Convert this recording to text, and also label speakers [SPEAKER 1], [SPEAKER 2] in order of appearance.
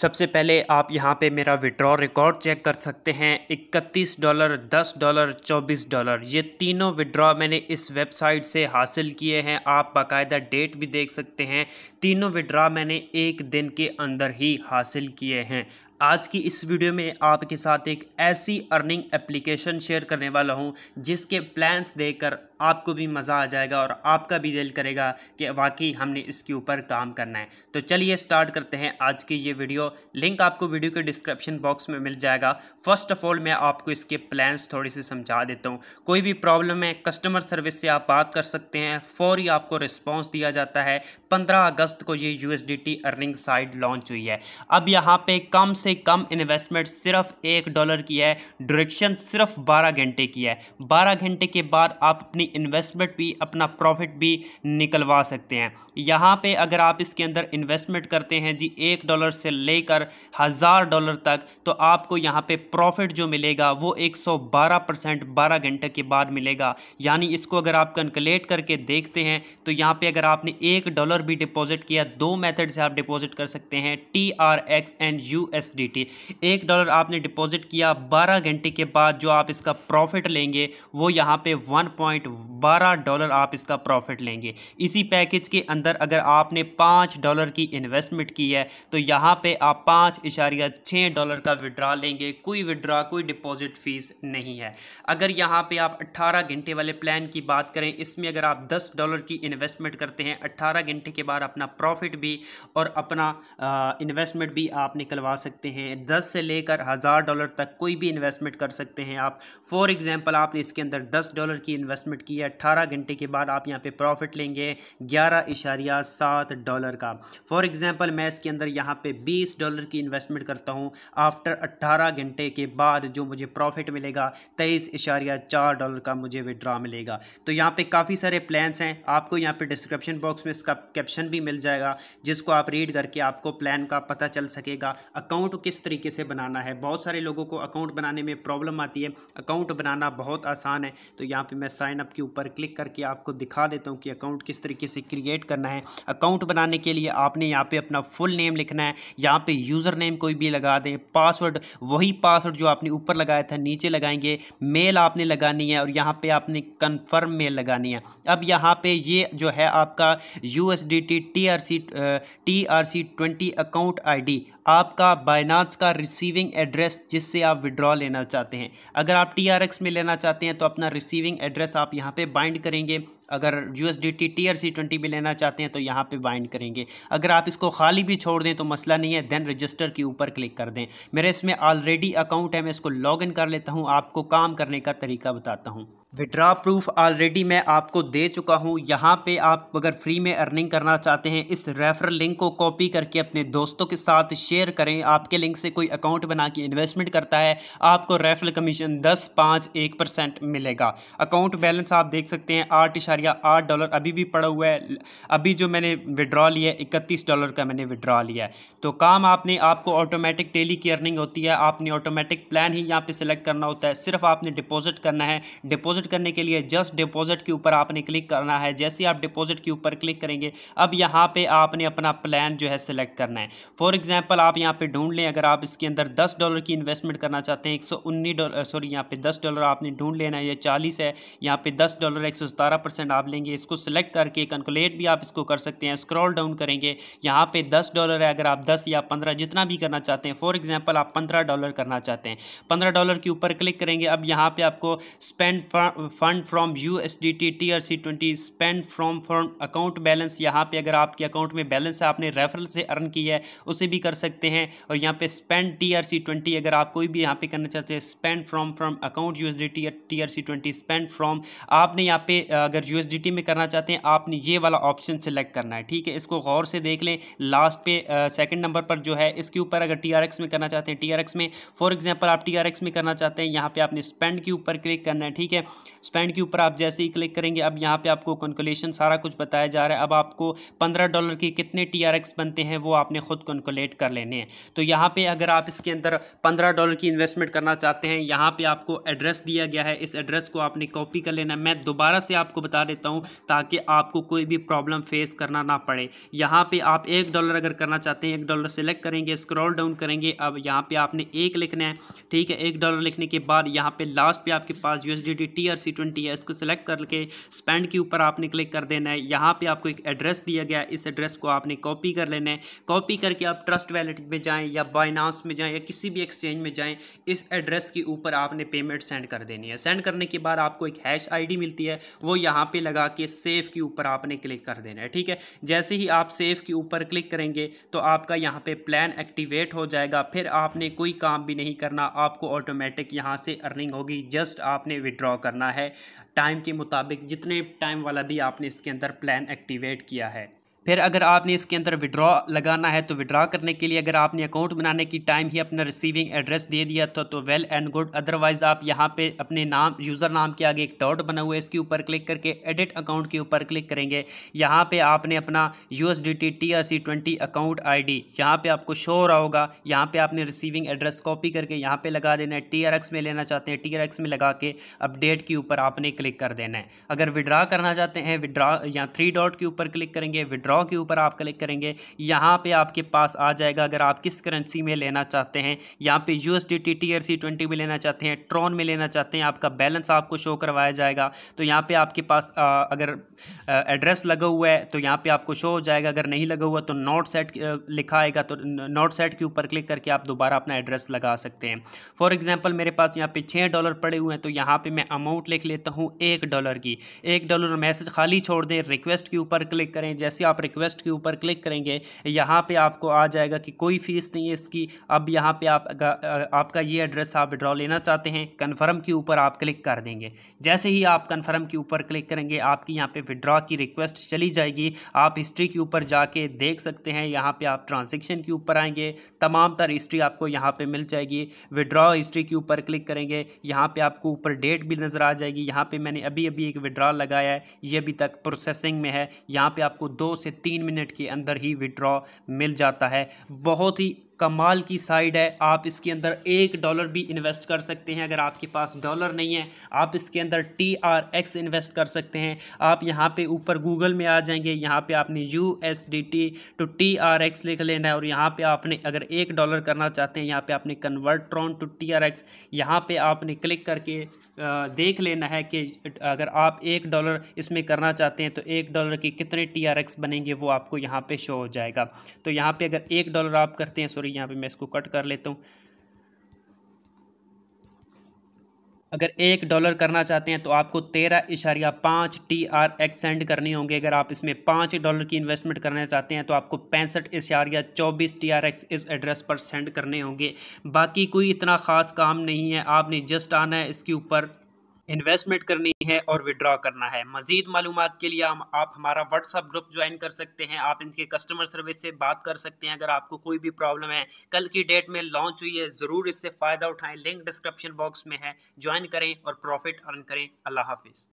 [SPEAKER 1] सबसे पहले आप यहाँ पे मेरा विड्रॉ रिकॉर्ड चेक कर सकते हैं इकतीस डॉलर दस डॉलर चौबीस डॉलर ये तीनों विड्रॉ मैंने इस वेबसाइट से हासिल किए हैं आप बाकायदा डेट भी देख सकते हैं तीनों विड्रॉ मैंने एक दिन के अंदर ही हासिल किए हैं आज की इस वीडियो में आपके साथ एक ऐसी अर्निंग एप्लीकेशन शेयर करने वाला हूँ जिसके प्लान्स देखकर आपको भी मज़ा आ जाएगा और आपका भी दिल करेगा कि वाकई हमने इसके ऊपर काम करना है तो चलिए स्टार्ट करते हैं आज की ये वीडियो लिंक आपको वीडियो के डिस्क्रिप्शन बॉक्स में मिल जाएगा फर्स्ट ऑफ ऑल मैं आपको इसके प्लान्स थोड़े से समझा देता हूँ कोई भी प्रॉब्लम है कस्टमर सर्विस से आप बात कर सकते हैं फौरी आपको रिस्पॉन्स दिया जाता है पंद्रह अगस्त को ये यू अर्निंग साइट लॉन्च हुई है अब यहाँ पर कम से कम इन्वेस्टमेंट सिर्फ एक डॉलर की है ड्यूरेक्शन सिर्फ बारह घंटे की है बारह घंटे के बाद आप अपनी इन्वेस्टमेंट भी अपना प्रॉफिट भी निकलवा सकते हैं यहाँ पे अगर आप इसके अंदर इन्वेस्टमेंट करते हैं जी एक डॉलर से लेकर हज़ार डॉलर तक तो आपको यहाँ पे प्रॉफिट जो मिलेगा वो बारह परसेंट बारह घंटे के बाद मिलेगा यानी इसको अगर आप कैलकुलेट करके देखते हैं तो यहाँ पे अगर आपने एक डॉलर भी डिपॉजिट किया दो मेथड से आप डिपॉजिट कर सकते हैं T R X and U S D security एक डॉलर आपने डिपॉजिट किया बारह घंटे के बाद जो आप इसका प्रॉफिट लेंगे वो यहाँ पे वन पॉइंट बारह डॉलर आप इसका प्रॉफिट लेंगे इसी पैकेज के अंदर अगर आपने पाँच डॉलर की इन्वेस्टमेंट की है तो यहाँ पे आप पाँच इशारिया छः डॉलर का विड्रा लेंगे कोई विड्रा कोई डिपॉजिट फीस नहीं है अगर यहाँ पर आप अट्ठारह घंटे वाले प्लान की बात करें इसमें अगर आप दस डॉलर की इन्वेस्टमेंट करते हैं अट्ठारह घंटे के बाद अपना प्रॉफिट भी और अपना इन्वेस्टमेंट भी आप निकलवा सकते सकते हैं दस से लेकर हज़ार डॉलर तक कोई भी इन्वेस्टमेंट कर सकते हैं आप फॉर एग्जांपल आपने इसके अंदर दस डॉलर की इन्वेस्टमेंट की है अट्ठारह घंटे के बाद आप यहाँ पे प्रॉफिट लेंगे ग्यारह इशारिया सात डॉलर का फॉर एग्ज़ाम्पल मैं इसके अंदर यहाँ पर बीस डॉलर की इन्वेस्टमेंट करता हूँ आफ्टर अट्ठारह घंटे के बाद जो मुझे प्रॉफिट मिलेगा तेईस इशारिया चार डॉलर का मुझे विड्रा मिलेगा तो यहाँ पर काफ़ी सारे प्लान्स हैं आपको यहाँ पर डिस्क्रिप्शन बॉक्स में इसका कैप्शन भी मिल जाएगा जिसको आप रीड करके आपको प्लान का पता चल सकेगा अकाउंट अकाउंट किस तरीके से बनाना है बहुत सारे लोगों को अकाउंट बनाने में प्रॉब्लम आती है अकाउंट बनाना बहुत आसान है तो यहाँ पे मैं साइन अप के ऊपर क्लिक करके आपको दिखा देता हूँ कि अकाउंट किस तरीके से क्रिएट करना है अकाउंट बनाने के लिए आपने यहाँ पे अपना फुल नेम लिखना है यहाँ पे यूज़र नेम कोई भी लगा दें पासवर्ड वही पासवर्ड जो आपने ऊपर लगाया था नीचे लगाएंगे मेल आपने लगानी है और यहाँ पे आपने कन्फर्म मेल लगानी है अब यहाँ पे ये जो है आपका U S T R C T R C twenty account I D आपका बाय बाइनांस का रिसीविंग एड्रेस जिससे आप विड्रॉ लेना चाहते हैं अगर आप टी में लेना चाहते हैं तो अपना रिसीविंग एड्रेस आप यहाँ पे बाइंड करेंगे अगर U S D T T R C twenty में लेना चाहते हैं तो यहाँ पे बाइंड करेंगे अगर आप इसको खाली भी छोड़ दें तो मसला नहीं है देन रजिस्टर के ऊपर क्लिक कर दें मेरे इसमें ऑलरेडी अकाउंट है मैं इसको इन कर लेता हूँ आपको काम करने का तरीका बताता हूँ विड्रा प्रूफ ऑलरेडी मैं आपको दे चुका हूँ यहाँ पे आप अगर फ्री में अर्निंग करना चाहते हैं इस रेफर लिंक को कॉपी करके अपने दोस्तों के साथ शेयर करें आपके लिंक से कोई अकाउंट बना के इन्वेस्टमेंट करता है आपको रेफरल कमीशन दस पाँच एक परसेंट मिलेगा अकाउंट बैलेंस आप देख सकते हैं आठ इशारिया आठ डॉलर अभी भी पड़ा हुआ है अभी जो मैंने विड्रॉ लिया है इकतीस डॉलर का मैंने विड्रॉ लिया है तो काम आपने आपको ऑटोमेटिक डेली की अर्निंग होती है आपने ऑटोमेटिक प्लान ही यहाँ पर सिलेक्ट करना होता है सिर्फ आपने डिपोजिट करना है डिपोजिट डिपॉजिट करने के लिए जस्ट डिपॉजिट के ऊपर आपने क्लिक करना है जैसे आप डिपॉजिट के ऊपर क्लिक करेंगे अब यहाँ पे आपने अपना प्लान जो है सिलेक्ट करना है फॉर एग्जाम्पल आप यहाँ पे ढूंढ लें अगर आप इसके अंदर दस डॉलर की इन्वेस्टमेंट करना चाहते हैं एक सौ उन्नीस डॉलर सॉरी यहाँ पे दस डॉलर आपने ढूंढ लेना है ये चालीस है यहाँ पे दस डॉलर एक सौ सतारह परसेंट आप लेंगे इसको सिलेक्ट करके कैलकुलेट भी आप इसको कर सकते हैं स्क्रॉल डाउन करेंगे यहाँ पे दस डॉलर है अगर आप दस या पंद्रह जितना भी करना चाहते हैं फॉर एग्जाम्पल आप पंद्रह डॉलर करना चाहते हैं पंद्रह डॉलर के ऊपर क्लिक करेंगे अब यहाँ पर आपको spend fund from U S D T T R C twenty spend from from account balance यहाँ पे अगर आपके अकाउंट में बैलेंस है आपने रेफरल से अर्न किया है उसे भी कर सकते हैं और यहाँ पे spend T R C twenty अगर आप कोई भी यहाँ पे करना चाहते हैं spend from from account U S D T T R C twenty spend from आपने यहाँ पे अगर यू एस डी टी में करना चाहते हैं आपने ये वाला ऑप्शन सेलेक्ट करना है ठीक है इसको गौर से देख लें लास्ट पे सेकेंड नंबर पर जो है इसके ऊपर अगर टी आर एक्स में करना चाहते हैं टी आर एक्स में फॉर एग्जाम्पल आप टी आर एक्स में करना चाहते हैं यहाँ पे आपने स्पेंड के ऊपर क्लिक करना है ठीक है स्पेंड के ऊपर आप जैसे ही क्लिक करेंगे अब यहाँ पे आपको कंकुलेशन सारा कुछ बताया जा रहा है अब आपको पंद्रह डॉलर के कितने टी बनते हैं वो आपने खुद कंकुलेट कर लेने हैं तो यहाँ पर अगर आप इसके अंदर पंद्रह डॉलर की इन्वेस्टमेंट करना चाहते हैं यहाँ पर आपको एड्रेस दिया गया है इस एड्रेस को आपने कॉपी कर लेना मैं दोबारा से आपको बता देता हूँ ताकि आपको कोई भी प्रॉब्लम फेस करना ना पड़े यहाँ पर आप एक डॉलर अगर करना चाहते हैं एक डॉलर सेलेक्ट करेंगे स्क्रॉल डाउन करेंगे अब यहाँ पे आपने एक लिखना है ठीक है एक डॉलर लिखने के बाद यहाँ पे लास्ट पे आपके पास USDT twenty R C twenty है इसको सेलेक्ट करके स्पेंड के ऊपर आपने क्लिक कर देना है यहाँ पे आपको एक एड्रेस दिया गया इस एड्रेस को आपने कॉपी कर लेना है कॉपी करके आप ट्रस्ट वैलेट में जाएँ या बाइनास में जाएँ या किसी भी एक्सचेंज में जाएँ इस एड्रेस के ऊपर आपने पेमेंट सेंड कर देनी है सेंड करने के बाद आपको एक हैश आई मिलती है वो यहाँ पर लगा के सेफ के ऊपर आपने क्लिक कर देना है ठीक है जैसे ही आप सेफ के ऊपर क्लिक करेंगे तो आपका यहाँ पर प्लान एक्टिवेट हो जाएगा फिर आपने कोई काम भी नहीं करना आपको ऑटोमेटिक यहाँ से अर्निंग होगी जस्ट आपने विड्रॉ कर करना है टाइम के मुताबिक जितने टाइम वाला भी आपने इसके अंदर प्लान एक्टिवेट किया है फिर अगर आपने इसके अंदर विड्रॉ लगाना है तो विड्रॉ करने के लिए अगर आपने अकाउंट बनाने की टाइम ही अपना रिसीविंग एड्रेस दे दिया था तो वेल एंड गुड अदरवाइज़ आप यहाँ पे अपने नाम यूज़र नाम के आगे एक डॉट बना हुआ है इसके ऊपर क्लिक करके एडिट अकाउंट के ऊपर क्लिक करेंगे यहाँ पर आपने अपना U S D T T R C twenty account I D यहाँ पर आपको शो हो रहा होगा यहाँ पर आपने रिसीविंग एड्रेस कॉपी करके यहाँ पर लगा देना है टी आर एक्स में लेना चाहते हैं टी आर एक्स में लगा के अपडेट के ऊपर आपने क्लिक कर देना है अगर विड्रा करना चाहते हैं विड्रा यहाँ थ्री डॉट के ऊपर क्लिक करेंगे विड्रॉ विड्रॉ के ऊपर आप क्लिक करेंगे यहाँ पे आपके पास आ जाएगा अगर आप किस करेंसी में लेना चाहते हैं यहाँ पे यू एस टी में लेना चाहते हैं ट्रॉन में लेना चाहते हैं आपका बैलेंस आपको शो करवाया जाएगा तो यहाँ पर आपके पास आ, अगर एड्रेस लगा हुआ है तो यहाँ पर आपको शो हो जाएगा अगर नहीं लगा हुआ तो नोट सेट लिखा आएगा तो नोट सेट के ऊपर क्लिक करके आप दोबारा अपना एड्रेस लगा सकते हैं फॉर एग्जाम्पल मेरे पास यहाँ पे छः डॉलर पड़े हुए हैं तो यहाँ पे मैं अमाउंट लिख लेता हूँ एक डॉलर की एक डॉलर मैसेज खाली छोड़ दें रिक्वेस्ट के ऊपर क्लिक करें जैसे आप रिक्वेस्ट के ऊपर क्लिक करेंगे यहाँ पे आपको आ जाएगा कि कोई फ़ीस नहीं है इसकी अब यहाँ पे आप आपका ये एड्रेस आप विड्रॉ लेना चाहते हैं कन्फर्म के ऊपर आप क्लिक कर देंगे जैसे ही आप कन्फर्म के ऊपर क्लिक करेंगे आपकी यहाँ पर विड्रॉ की रिक्वेस्ट चली जाएगी आप हिस्ट्री के ऊपर जाके देख सकते हैं यहाँ पर आप ट्रांजेक्शन के ऊपर आएंगे तमाम तर हिस्ट्री आपको यहाँ पर मिल जाएगी विड्रॉ हिस्ट्री के ऊपर क्लिक करेंगे यहाँ पर आपको ऊपर डेट भी नज़र आ जाएगी यहाँ पर मैंने अभी अभी एक विड्रॉ लगाया है ये अभी तक प्रोसेसिंग में है यहाँ पे आपको दो से तीन मिनट के अंदर ही विड्रॉ मिल जाता है बहुत ही कमाल की साइड है आप इसके अंदर एक डॉलर भी इन्वेस्ट कर सकते हैं अगर आपके पास डॉलर नहीं है आप इसके अंदर टी आर एक्स इन्वेस्ट कर सकते हैं आप यहाँ पे ऊपर गूगल में आ जाएंगे यहाँ पे आपने U S D T to T R X लिख लेना है और यहाँ पे आपने अगर एक डॉलर करना चाहते हैं यहाँ पे आपने convert Tron to T R X यहाँ पर आपने क्लिक करके देख लेना है कि अगर आप एक डॉलर इसमें करना चाहते हैं तो एक डॉलर के कितने टी आर एक्स बनेंगे वो आपको यहाँ पर शो हो जाएगा तो यहाँ पर अगर एक डॉलर आप करते हैं सो सॉरी यहाँ पे मैं इसको कट कर लेता हूँ अगर एक डॉलर करना चाहते हैं तो आपको तेरह इशारिया पाँच टी आर एक्स सेंड करनी होंगे अगर आप इसमें पाँच डॉलर की इन्वेस्टमेंट करना चाहते हैं तो आपको पैंसठ इशारिया चौबीस टी आर एक्स इस एड्रेस पर सेंड करने होंगे बाकी कोई इतना ख़ास काम नहीं है आपने जस्ट आना है इसके ऊपर इन्वेस्टमेंट करनी है और विड्रॉ करना है मजीद मालूम के लिए हम आप हमारा व्हाट्सअप ग्रुप ज्वाइन कर सकते हैं आप इनके कस्टमर सर्विस से बात कर सकते हैं अगर आपको कोई भी प्रॉब्लम है कल की डेट में लॉन्च हुई है ज़रूर इससे फ़ायदा उठाएं लिंक डिस्क्रिप्शन बॉक्स में है ज्वाइन करें और प्रॉफिट अर्न करें अल्लाह हाफिज़